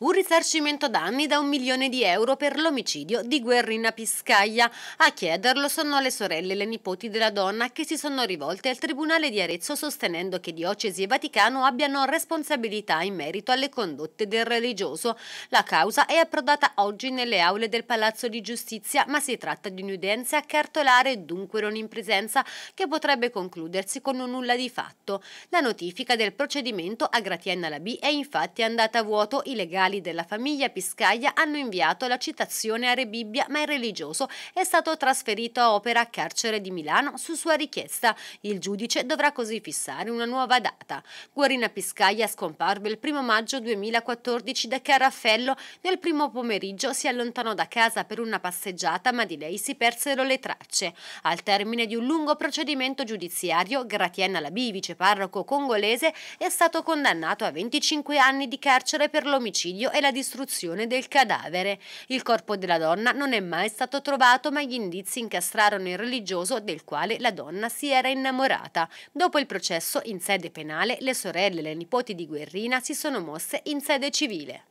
un risarcimento danni da un milione di euro per l'omicidio di Guerrina Piscaglia. A chiederlo sono le sorelle e le nipoti della donna che si sono rivolte al Tribunale di Arezzo sostenendo che Diocesi e Vaticano abbiano responsabilità in merito alle condotte del religioso. La causa è approdata oggi nelle aule del Palazzo di Giustizia, ma si tratta di un'udienza cartolare dunque non in presenza che potrebbe concludersi con un nulla di fatto. La notifica del procedimento a Gratienna la B è infatti andata a vuoto, i legali ufficiali della famiglia Piscaglia hanno inviato la citazione a Re Bibbia, ma il religioso è stato trasferito a Opera a Carcere di Milano su sua richiesta. Il giudice dovrà così fissare una nuova data. Guarina Piscaglia scomparve il 1 maggio 2014 da Caraffello. Nel primo pomeriggio si allontanò da casa per una passeggiata, ma di lei si persero le tracce. Al termine di un lungo procedimento giudiziario, Gratiena Labi, viceparroco congolese, è stato condannato a 25 anni di carcere per l'omicidio bavaglio e la distruzione del cadavere. Il corpo della donna non è mai stato trovato, ma gli indizi incastrarono il religioso del quale la donna si era innamorata. Dopo il processo in sede penale, le sorelle e le nipoti di Guerrina si sono mosse in sede civile.